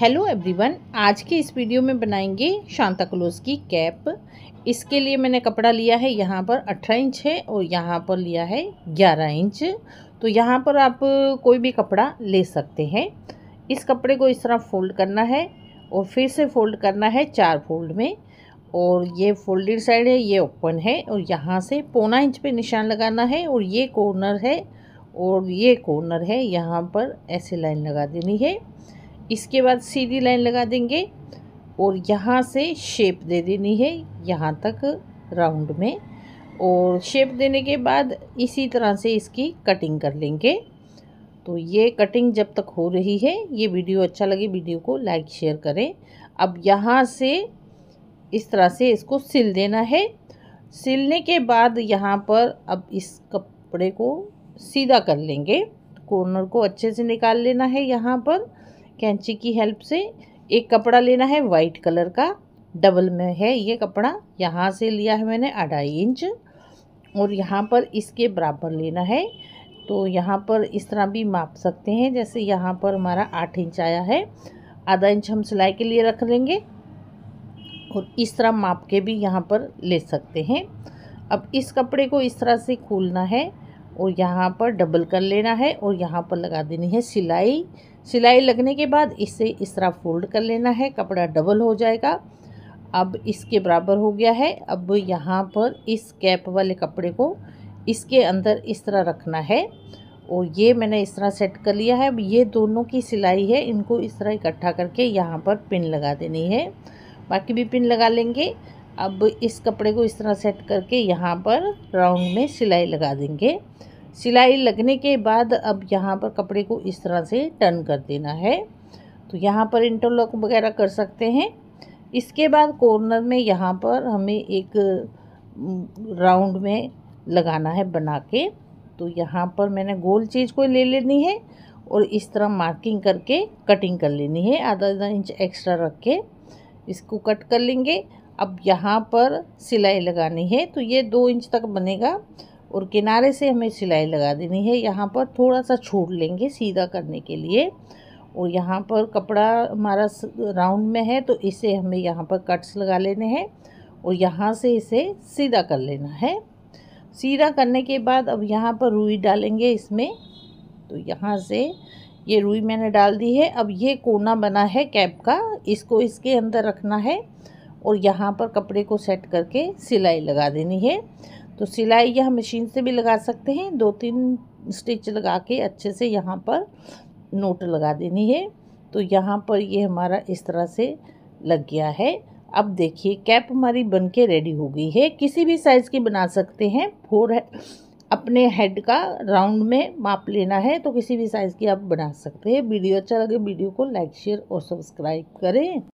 hello everyone आज के इस वीडियो में बनाएंगे शांता क्लोज की कैप इसके लिए मैंने कपड़ा लिया है यहाँ पर अठारह इंच है और यहाँ पर लिया है ग्यारह इंच तो यहाँ पर आप कोई भी कपड़ा ले सकते हैं इस कपड़े को इस तरह फोल्ड करना है और फिर से फोल्ड करना है चार फोल्ड में और ये फोल्डेड साइड है ये ओपन है और यहाँ से पौना इंच पर निशान लगाना है और ये कॉर्नर है और ये कॉर्नर है यहाँ पर ऐसे लाइन लगा देनी है इसके बाद सीधी लाइन लगा देंगे और यहाँ से शेप दे देनी है यहाँ तक राउंड में और शेप देने के बाद इसी तरह से इसकी कटिंग कर लेंगे तो ये कटिंग जब तक हो रही है ये वीडियो अच्छा लगे वीडियो को लाइक शेयर करें अब यहाँ से इस तरह से इसको सिल देना है सिलने के बाद यहाँ पर अब इस कपड़े को सीधा कर लेंगे कॉर्नर को अच्छे से निकाल लेना है यहाँ पर कैंची की हेल्प से एक कपड़ा लेना है वाइट कलर का डबल में है ये कपड़ा यहाँ से लिया है मैंने अढ़ाई इंच और यहाँ पर इसके बराबर लेना है तो यहाँ पर इस तरह भी माप सकते हैं जैसे यहाँ पर हमारा आठ इंच आया है आधा इंच हम सिलाई के लिए रख लेंगे और इस तरह माप के भी यहाँ पर ले सकते हैं अब इस कपड़े को इस तरह से खोलना है और यहाँ पर डबल कर लेना है और यहाँ पर लगा देनी है सिलाई सिलाई लगने के बाद इसे इस तरह फोल्ड कर लेना है कपड़ा डबल हो जाएगा अब इसके बराबर हो गया है अब यहाँ पर इस कैप वाले कपड़े को इसके अंदर इस तरह रखना है और ये मैंने इस तरह सेट कर लिया है अब ये दोनों की सिलाई है इनको इस तरह इकट्ठा करके यहाँ पर पिन लगा देनी है बाकी भी पिन लगा लेंगे अब इस कपड़े को इस तरह सेट करके यहाँ पर राउंड में सिलाई लगा देंगे सिलाई लगने के बाद अब यहाँ पर कपड़े को इस तरह से टर्न कर देना है तो यहाँ पर इंटरलॉक वगैरह कर सकते हैं इसके बाद कॉर्नर में यहाँ पर हमें एक राउंड में लगाना है बना के तो यहाँ पर मैंने गोल चीज़ को ले लेनी है और इस तरह मार्किंग करके कटिंग कर लेनी है आधा आधा इंच एक्स्ट्रा रख के इसको कट कर लेंगे अब यहाँ पर सिलाई लगानी है तो ये दो इंच तक बनेगा और किनारे से हमें सिलाई लगा देनी है यहाँ पर थोड़ा सा छोड़ लेंगे सीधा करने के लिए और यहाँ पर कपड़ा हमारा राउंड में है तो इसे हमें यहाँ पर कट्स लगा लेने हैं और यहाँ से इसे सीधा कर लेना है सीधा करने के बाद अब यहाँ पर रुई डालेंगे इसमें तो यहाँ से ये रुई मैंने डाल दी है अब ये कोना बना है कैप का इसको इसके अंदर रखना है और यहाँ पर कपड़े को सेट करके सिलाई लगा देनी है तो सिलाई यह मशीन से भी लगा सकते हैं दो तीन स्टिच लगा के अच्छे से यहाँ पर नोट लगा देनी है तो यहाँ पर ये हमारा इस तरह से लग गया है अब देखिए कैप हमारी बन के रेडी हो गई है किसी भी साइज़ की बना सकते हैं फोर है, अपने हेड का राउंड में माप लेना है तो किसी भी साइज़ की आप बना सकते हैं वीडियो अच्छा लगे वीडियो को लाइक शेयर और सब्सक्राइब करें